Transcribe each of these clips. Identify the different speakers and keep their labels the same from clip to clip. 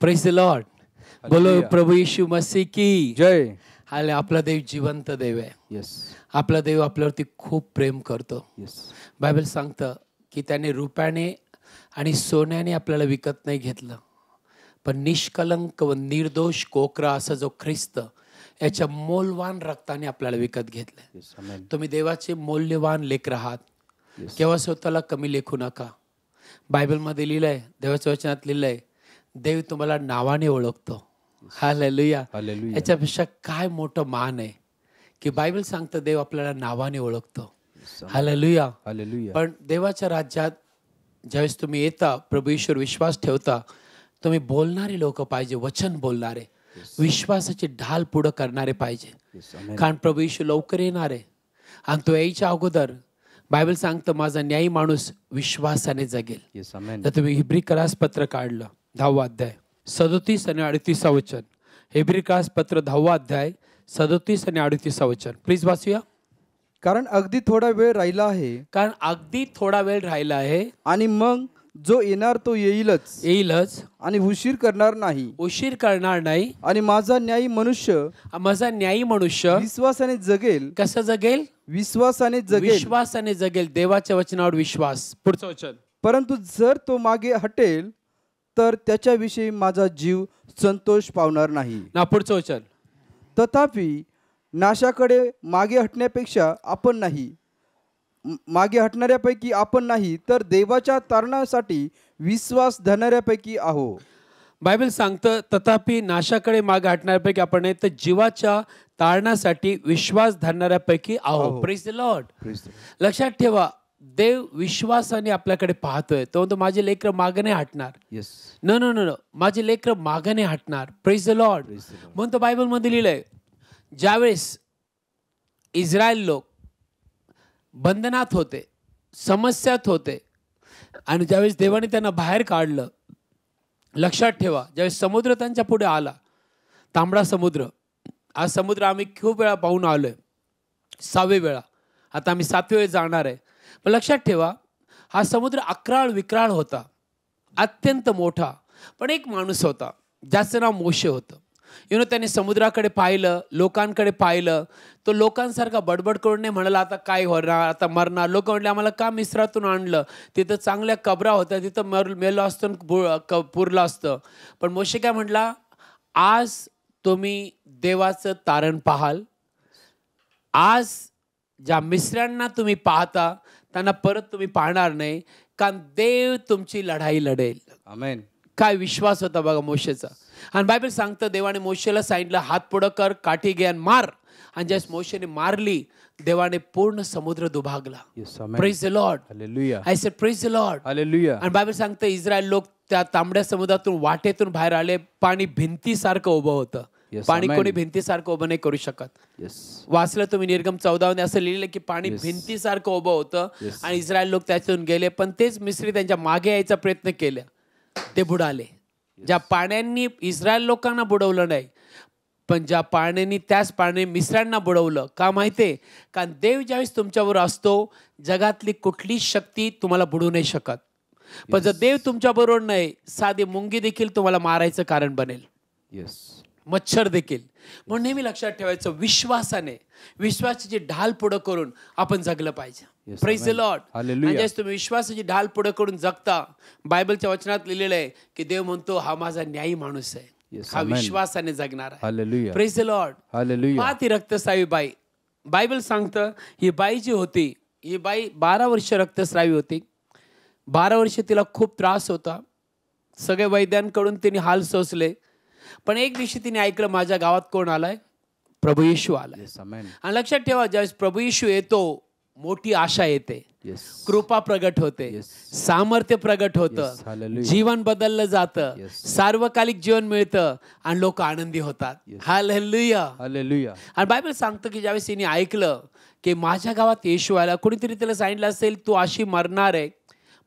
Speaker 1: Press the Lord बोलो प्रभू येशू मसी की जय आले आपला देव जिवंत देव आहे yes. आपला देव आपल्यावरती खूप प्रेम करतो yes. बायबल सांगतं की त्याने रुपयाने आणि सोन्याने आपल्याला विकत नाही घेतलं पण निष्कलंक व निर्दोष कोकरा असा जो ख्रिस्त याच्या मोलवान रक्ताने आपल्याला विकत घेतलं तुम्ही देवाचे मौल्यवान लेख रहात केव्हा स्वतःला कमी लेखू नका बायबलमध्ये लिहिलंय देवाच्या वचनात लिहिलंय देव तुम्हाला नावाने ओळखतो हा लुया
Speaker 2: याच्यापेक्षा
Speaker 1: काय मोठं मान आहे की बायबल सांगतं देव आपल्याला नावाने ओळखतो हा लुया पण देवाच्या राज्यात ज्यावेळेस तुम्ही येता प्रभू ईश्वर विश्वास ठेवता तुम्ही बोलणारे लोक पाहिजे वचन बोलणारे विश्वासाची ढाल पुढं करणारे पाहिजे कारण प्रभू ईश्वर लवकर येणार आहे आणि तो यायच्या अगोदर बायबल सांगतं माझा न्यायी माणूस विश्वासाने जगेल तर तुम्ही हिब्री करास पत्र काढलं दहावा अध्याय सदोतीस आणि अडतीसा वचन हेब्रिकास पत्र दहावा अध्याय सदोतीस आणि अडतीसा वचन प्लीज वाचूया
Speaker 2: कारण अगदी थोडा वेळ राहिला आहे
Speaker 1: कारण अगदी थोडा
Speaker 2: वेळ राहिला आहे आणि मग जो येणार तो येईलच येईलच आणि उशीर करणार
Speaker 1: नाही उशीर करणार नाही आणि माझा न्यायी मनुष्य माझा न्यायी मनुष्य विश्वासाने जगेल कसं जगेल विश्वासाने जगेल विश्वासाने जगेल देवाच्या वचनावर विश्वास पुढचं वचन
Speaker 2: परंतु जर तो मागे हटेल तर त्याच्याविषयी माझा जीव संतोष पावणार नाही
Speaker 1: ना पुढचं वचन
Speaker 2: तथापि नाशाकडे मागे हटण्यापेक्षा आपण नाही मागे हटणाऱ्यापैकी आपण नाही तर देवाच्या तारणासाठी विश्वास धरणाऱ्यापैकी आहो
Speaker 1: बायबल सांगतं तथापि नाशाकडे मागे हटणाऱ्यापैकी आपण नाही तर जीवाच्या तारणासाठी विश्वास धरणाऱ्यापैकी आहो आहो. लॉर्ड लक्षात ठेवा देव विश्वासाने आपल्याकडे पाहतोय तो म्हणतो माझे लेकर मागणे हटणार येस न नो नो माझे लेकर मागणे हटणार प्रेज द लॉर्ड म्हणून तो बायबलमध्ये लिहिलंय ज्यावेळेस इस्रायल लोक बंधनात होते समस्यात होते आणि ज्यावेळेस देवाने त्यांना बाहेर काढलं लक्षात ठेवा ज्यावेळेस समुद्र त्यांच्या पुढे आला तांबडा समुद्र आज समुद्र आम्ही खूप वेळा पाहून आलोय सहावे वेळा आता आम्ही सातवे वेळ जाणार आहे मग लक्षात ठेवा हा समुद्र अकराळ विक्राळ होता अत्यंत मोठा पण एक माणूस होता ज्याचं नाव मोशे होतं यु नो त्याने समुद्राकडे पाहिलं लोकांकडे पाहिलं तो लोकांसारखा बडबड करून नाही म्हणाला आता काय होणार आता मरणार लोक म्हणले आम्हाला का मिश्रातून आणलं तिथं चांगल्या कबरा होत्या तिथं मर मेलं असतं क पुरलं असतं पण मोशे काय म्हटला आज तुम्ही देवाचं तारण पाहाल आज ज्या मिसऱ्यांना तुम्ही पाहता त्यांना परत तुम्ही पाहणार नाही कारण देव तुमची लढाई लढेल आमेन काय विश्वास होता बघा मोशेचा आणि बायबल सांगतं देवाने मोशेला सांगितलं हात पुढं कर काठी घे आणि मार आणि ज्यास मोशेने मारली देवाने पूर्ण समुद्र दुभागला praise the lord I say praise the lord आणि बायबल सांगतं इस्रायल लोक त्या तांबड्या समुद्रातून वाटेतून बाहेर आले पाणी भिंतीसारखं उभं होतं पाणी कोणी भिंतीसारखं उभं नाही करू शकत वाचलं तुम्ही निर्गम चौदावने असं लिहिलं की पाणी भिंतीसारखं उभं होतं आणि इस्रायल लोक त्याच्यातून गेले पण तेच मिस्त्री त्यांच्या मागे यायचा प्रयत्न केला ते बुडाले ज्या पाण्यांनी इस्रायल लोकांना बुडवलं नाही पण ज्या पाण्यांनी त्याच पाण्याने मिसऱ्यांना बुडवलं का माहिती कारण देव ज्यावेळेस तुमच्यावर असतो जगातली कुठली शक्ती तुम्हाला बुडू नाही शकत पण जर देव तुमच्याबरोबर नाही साधी मुंगी देखील तुम्हाला मारायचं कारण बनेल येस मच्छर देखील म्हणून नेहमी लक्षात ठेवायचं विश्वासाने विश्वासाची ढाल पुढं करून आपण जगलं पाहिजे प्रेज लॉट म्हणजेच तुम्ही विश्वासाची ढाल पुढं करून जगता बायबलच्या वचनात लिहिलेलं आहे की देव म्हणतो हा माझा न्यायी माणूस आहे हा विश्वासाने जगणार
Speaker 2: आहे प्रेज लॉर्ड हा
Speaker 1: ती रक्तस्रावी बाई बायबल सांगतं ही बाई जी होती ही बाई बारा वर्ष रक्तस्रावी होती बारा वर्ष तिला खूप त्रास होता सगळे वैद्यांकडून तिने हाल सोसले पण एक दिवशी तिने ऐकलं माझ्या गावात कोण आलाय प्रभू येशू आलाय आणि लक्षात ठेवा ज्यावेळेस प्रभू येशू येतो मोठी आशा येते yes. कृपा प्रगट होते yes. सामर्थ्य प्रगट होतं yes. जीवन बदललं जातं सार्वकालिक जीवन मिळतं आणि लोक आनंदी होतात हा लुया आणि बायबल सांगतं की ज्यावेळेस तिने ऐकलं की माझ्या गावात येशू आला कुणीतरी तिला सांगितलं असेल तू अशी मरणार आहे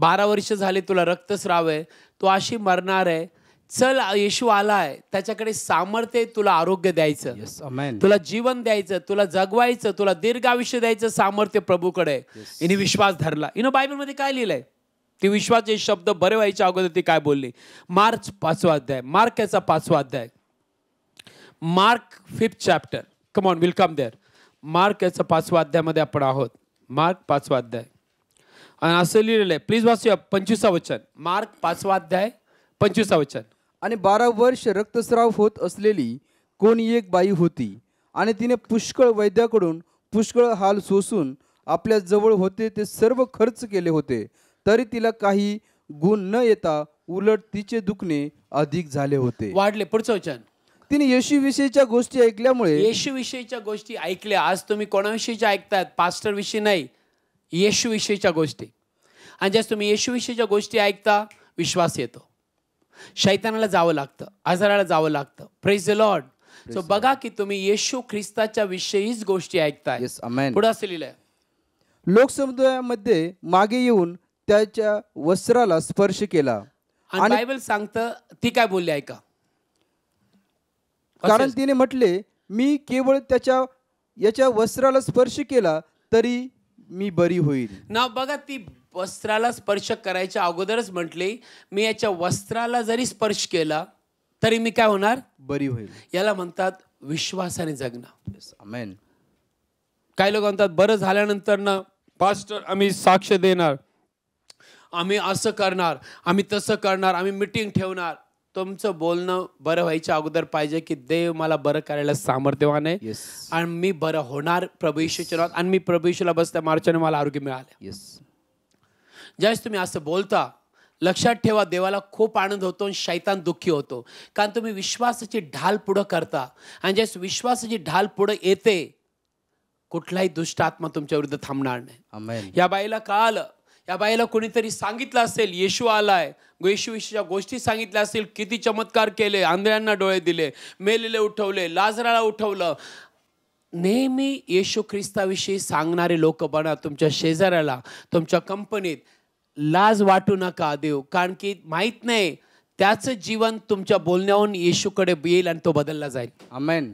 Speaker 1: बारा वर्ष झाले तुला रक्तस्राव आहे तू अशी मरणार आहे चल येशू आलाय त्याच्याकडे सामर्थ्य तुला आरोग्य द्यायचं yes, तुला जीवन द्यायचं तुला जगवायचं तुला दीर्घ आयुष्य द्यायचं सामर्थ्य प्रभूकडे हिने yes. विश्वास धरला बायबल मध्ये काय लिहिलंय ती हे शब्द बरे व्हायच्या अगोदर ती काय बोलली मार्च पाचवा अध्याय मार्क याचा पाचवा अध्याय Mark fifth chapter come on welcome there Mark याचा पाचवा अध्यायामध्ये आपण आहोत मार्क पाचवा अध्याय आणि असं लिहिलेलं आहे प्लीज वाचूया पंचवीसा वचन मार्क पाचवा अध्याय पंचवीसा वचन आणि बारा
Speaker 2: वर्ष रक्तस्राव होत असलेली कोणी एक बाई होती आणि तिने पुष्कळ वैद्याकडून पुष्कळ हाल सोसून आपल्या जवळ होते ते सर्व खर्च केले होते तरी तिला काही गुण न येता उलट तिचे दुखणे अधिक झाले होते वाढले पुढचं वचन तिने येशूविषयीच्या गोष्टी ऐकल्यामुळे
Speaker 1: येशूविषयीच्या गोष्टी ऐकल्या आज तुम्ही कोणाविषयीच्या ऐकतात पास्टर विषयी नाही येशूविषयीच्या गोष्टी आणि ज्या तुम्ही येशूविषयीच्या गोष्टी ऐकता विश्वास येतो शैतानाला जावं लागतं आजाराला जावं लागतं प्रेज द लॉर्ड सो बघा की तुम्ही येशू ख्रिस्ताच्या विषयीच गोष्टी ऐकताय पुढे असं लिहिलंय
Speaker 2: लोकसमुदायामध्ये मागे येऊन त्याच्या वस्त्राला स्पर्श केला
Speaker 1: आणि आणि बायबल सांगतं ती काय बोलली ऐका
Speaker 2: कारण तिने म्हटले मी केवळ त्याच्या याच्या वस्त्राला स्पर्श केला तरी मी बरी होईल
Speaker 1: ना बघा ती वस्त्राला स्पर्श करायच्या अगोदरच म्हटले मी याच्या वस्त्राला जरी स्पर्श केला तरी मी काय होणार बरी होईल याला म्हणतात विश्वासाने जगणं काही लोक म्हणतात बरं झाल्यानंतर ना पास्टर आम्ही साक्ष देणार आम्ही असं करणार आम्ही तसं करणार आम्ही मिटिंग ठेवणार तुमचं बोलणं बरं व्हायच्या अगोदर पाहिजे की देव मला बरं करायला सामर्थ्यवान आहे आणि मी बरं होणार प्रभू आणि मी प्रभू येशूला बसत्या मार्चाने मला आरोग्य मिळालं yes. ज्यावेळेस तुम्ही असं बोलता लक्षात ठेवा देवाला खूप आनंद होतो आणि शैतान दुःखी होतो कारण तुम्ही विश्वासाची ढाल पुढं करता आणि ज्यावेळेस विश्वासाची ढाल पुढं येते कुठलाही दुष्ट आत्मा तुमच्या विरुद्ध थांबणार नाही या बाईला कळालं या बाईला कोणीतरी सांगितलं असेल येशू आलाय येशूविषयीच्या गोष्टी सांगितल्या असतील किती चमत्कार केले आंधळ्यांना डोळे दिले मेलेले उठवले लाजराला उठवलं नेहमी येशू ख्रिस्ताविषयी सांगणारे लोक बना तुमच्या शेजाऱ्याला तुमच्या कंपनीत लाज वाटू नका देव कारण की माहीत नाही त्याचं जीवन तुमच्या बोलण्याहून येशूकडे येईल आणि तो बदलला जाईल अमेन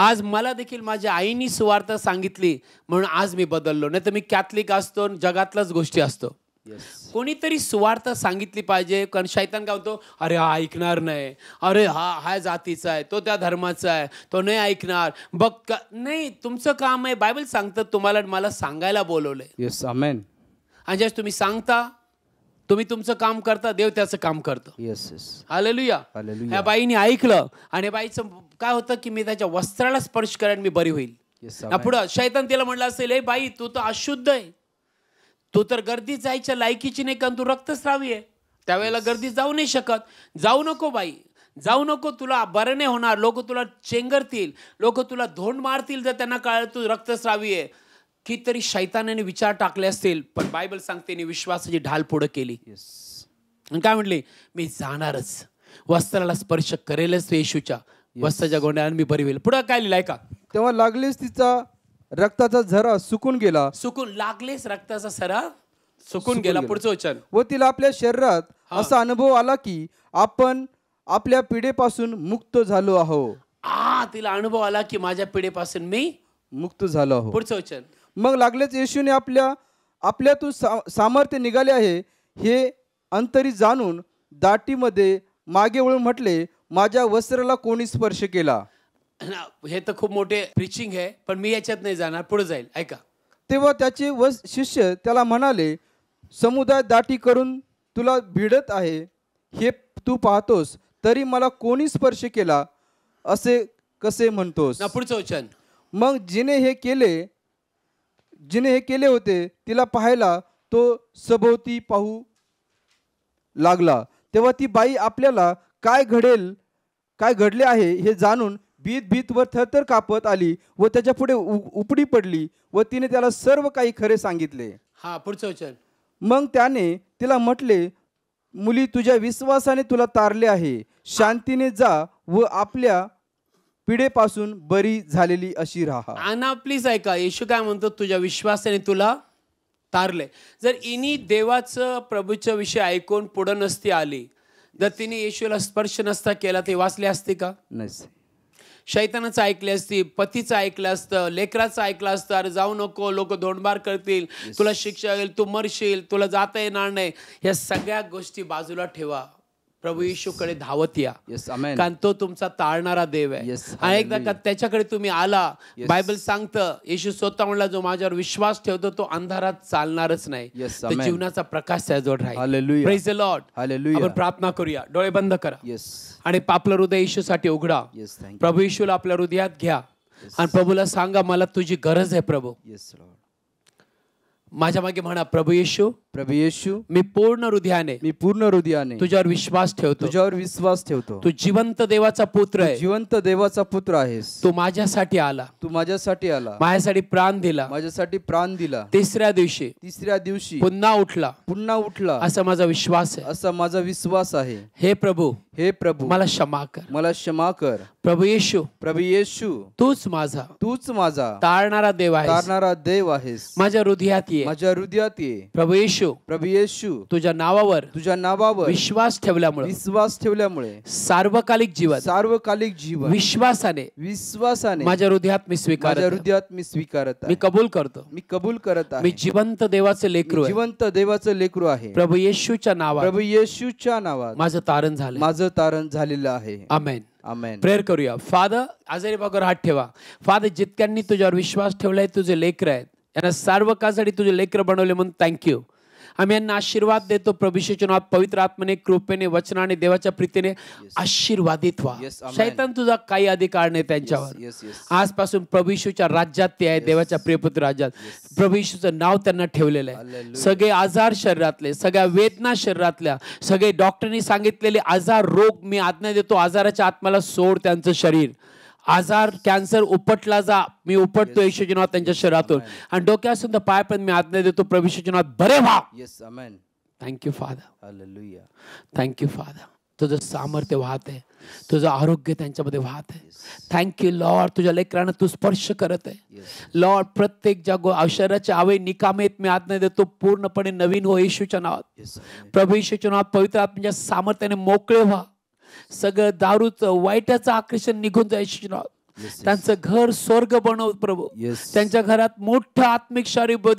Speaker 1: आज मला देखील माझ्या आईनी सुवार्थ सांगितली म्हणून आज मी बदललो नाही तर मी कॅथलिक असतो जगातलाच गोष्टी असतो yes. कोणीतरी सुवार्थ सांगितली पाहिजे कारण शैतान काय होतो अरे हा ऐकणार नाही अरे हा हा जातीचा आहे तो त्या धर्माचा आहे तो नाही ऐकणार बघ नाही तुमचं काम आहे बायबल सांगतं तुम्हाला मला सांगायला बोलवलंय yes, आणि जस तुम्ही सांगता तुम्ही तुमचं काम करता देव त्याचं काम करतं येस येस आलेलुया या बाईने ऐकलं आणि बाईचं काय होतं की मी त्याच्या वस्त्राला स्पर्श करेन मी बरी होईल पुढं शैतान तिला म्हटलं असेल हे बाई तू तर अशुद्ध आहे तू तर गर्दी जायच्या लायकीची नाही कारण तू रक्तस्रावी आहे त्यावेळेला गर्दी जाऊ नाही शकत जाऊ नको बाई जाऊ नको तुला बरं नाही होणार लोक तुला चेंगरतील लोक तुला धोंड मारतील जर त्यांना कळलं तू रक्तस्रावी आहे कितीतरी शैतानाने विचार टाकले असतील पण बायबल सांगते विश्वासाची ढाल पुढं केली आणि काय म्हटले मी जाणारच वस्त्राला स्पर्श करेलच येशूच्या वस्त्राच्या गोंड्याने मी बरी होईल पुढं काय लिहिलंय का तेव्हा लागलेच तिचा रक्ताचा झरा सुकून गेला सुकून लागलेच रक्ताचा सरा सुकून गेला पुढचं वचन
Speaker 2: व तिला आपल्या शरीरात असा अनुभव आला की आपण आपल्या पिढेपासून मुक्त झालो आहो
Speaker 1: आ तिला अनुभव आला की माझ्या पिढेपासून मी
Speaker 2: मुक्त झालो आहो पुढचं वचन मग लागलेच येशूने आपल्या आपल्यातून सा सामर्थ्य निघाले आहे हे अंतरी जाणून दाटीमध्ये मागे वळून म्हटले माझ्या वस्त्राला कोणी स्पर्श केला
Speaker 1: हे तर खूप मोठे प्रिचिंग आहे पण मी याच्यात नाही जाणार पुढे जाईल ऐका
Speaker 2: तेव्हा त्याचे व शिष्य त्याला म्हणाले समुदाय दाटी करून तुला भिडत आहे हे तू पाहतोस तरी मला कोणी स्पर्श केला असे कसे म्हणतोस पुढचं वचन मग जिने हे केले जिने हे केले होते तिला पाहायला तो सभोवती पाहू लागला तेव्हा ती बाई आपल्याला काय घडेल काय घडले आहे हे जाणून भीत भीत वर थरथर कापत आली व त्याच्या पुढे उपडी पडली व तिने त्याला सर्व काही खरे सांगितले
Speaker 1: हा पुढचं वचन
Speaker 2: मग त्याने तिला म्हटले मुली तुझ्या विश्वासाने तुला तारले आहे
Speaker 1: शांतीने जा व आपल्या
Speaker 2: पिढेपासून बरी झालेली अशी राहा
Speaker 1: आना प्लीज ऐका येशू काय म्हणतो तुझ्या विश्वासाने तुला तारले जर इनी देवाचं प्रभूच्या विषय ऐकून पुढं नसती आली जर तिने येशूला स्पर्श नसता केला ते वाचले असते का नाही शैतानाचं ऐकले असती पतीचं ऐकलं असतं लेकराचं ऐकलं असतं अरे जाऊ नको लोक धोंडबार करतील तुला शिक्षा येईल तू मरशील तुला जाता येणार नाही या सगळ्या गोष्टी बाजूला ठेवा प्रभू येशूकडे धावत या कारण तो तुमचा ताळणारा देव आहे एकदा का त्याच्याकडे तुम्ही आला बायबल सांगतं येशू स्वतः म्हणला जो माझ्यावर विश्वास ठेवतो तो अंधारात चालणारच नाही जीवनाचा प्रकाश त्याजवळ राहील लॉर्ड आपण प्रार्थना करूया डोळे बंद करा आणि आपलं हृदय येशूसाठी उघडा प्रभू येशूला आपल्या हृदयात घ्या आणि प्रभूला सांगा मला तुझी गरज आहे प्रभू माझ्या मागे म्हणा प्रभू येशू प्रभू येशू मी पूर्ण हृदयाने मी पूर्ण हृदयाने तुझ्यावर विश्वास ठेवतो तुझ्यावर विश्वास ठेवतो तू जिवंत देवाचा पुत्र आहे जिवंत देवाचा पुत्र आहेस तू माझ्यासाठी आला तू माझ्यासाठी आला माझ्यासाठी प्राण दिला माझ्यासाठी प्राण दिला तिसऱ्या दिवशी तिसऱ्या दिवशी पुन्हा उठला
Speaker 2: पुन्हा उठला असा माझा विश्वास आहे असा माझा विश्वास आहे हे प्रभू हे प्रभू मला
Speaker 1: क्षमा कर मला क्षमा कर प्रभू येशू प्रभू येशू तूच माझा तूच माझा तारणारा देव आहे तारणारा देव आहेस माझ्या हृदयात ये माझ्या हृदयात ये प्रभू येशू प्रभू येशू तुझ्या नावावर तुझ्या नावावर विश्वास ठेवल्यामुळे विश्वास ठेवल्यामुळे
Speaker 2: सार्वकालिक जीवन सार्वकालिक जीवन विश्वासाने विश्वासाने माझ्या हृदयात मी स्वीकार माझ्या हृदयात मी स्वीकारत मी कबूल करतो मी कबूल करत आहे मी जिवंत
Speaker 1: देवाचे लेकरू
Speaker 2: जिवंत देवाचं
Speaker 1: लेकरू आहे प्रभू येशूच्या नावा प्रभू येशूच्या नावात माझं तारण झालं माझं माझं तारण झालेलं आहे अमेन आमेन प्रेयर करूया फादर आजारी बागर हात ठेवा फादर जितक्यांनी तुझ्यावर विश्वास ठेवलाय तुझे लेकर आहेत यांना सर्व कासाठी तुझे लेकर बनवले म्हणून थँक्यू आम्ही यांना आशीर्वाद देतो प्रभूशेच्या नाव पवित्र आत्मने कृपेने वचनाने देवाच्या प्रीतीने आशीर्वादित व्हा शैतान तुझा काही अधिकार नाही त्यांच्यावर आजपासून प्रभूशूच्या राज्यात ते आहे देवाच्या प्रियपुत्र राज्यात प्रभूशूचं नाव त्यांना ठेवलेलं आहे सगळे आजार शरीरातले सगळ्या वेदना शरीरातल्या सगळे डॉक्टरनी सांगितलेले आजार रोग मी आज्ञा देतो आजाराच्या आत्म्याला सोड त्यांचं शरीर आजार कॅन्सर उपटला जा मी उपटतो येशू जीवनात त्यांच्या शरीरातून आणि डोक्यासून पाय पण मी आज्ञा देतो प्रभूशुजीनाथ बरे व्हा yes amen thank you father thank you father तुझं सामर्थ्य वाहत आहे तुझं आरोग्य त्यांच्यामध्ये वाहत आहे थँक्यू लॉर्ड तुझ्या लेकरांना तू स्पर्श करत आहे लॉर्ड प्रत्येक ज्या गो शरीराच्या आवे निकामेत मी आज्ञा देतो पूर्णपणे नवीन हो येशूच्या नावात प्रभू येशूच्या नावात पवित्र आत्म्याच्या सामर्थ्याने मोकळे व्हा सगळं दारूचं वाईटाचं आकर्षण निघून जायचं त्यांचं घर स्वर्ग बनव प्रभू त्यांच्या घरात मोठं आत्मिक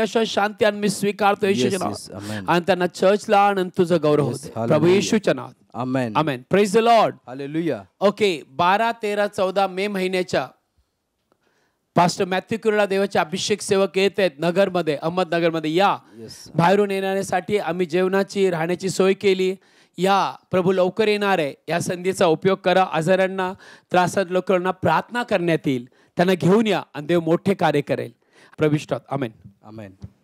Speaker 1: अशा शांती आणि मी स्वीकारतो येशू आणि त्यांना चर्चला आणून तुझं गौरव होते प्रभू येशूच्या
Speaker 2: नावात amen
Speaker 1: praise the lord hallelujah okay बारा तेरा चौदा मे महिन्याच्या पास्टर मॅथ्यू कुर्ला देवाचे अभिषेक सेवक येत आहेत नगरमध्ये अहमदनगरमध्ये या बाहेरून येण्यासाठी आम्ही जेवणाची राहण्याची सोय केली या प्रभू लवकर येणार आहे या संधीचा उपयोग करा आजारांना त्रासात लोकांना प्रार्थना करण्यात येईल त्यांना घेऊन या आणि देव मोठे कार्य करेल प्रविष्टात अमेन
Speaker 2: अमेन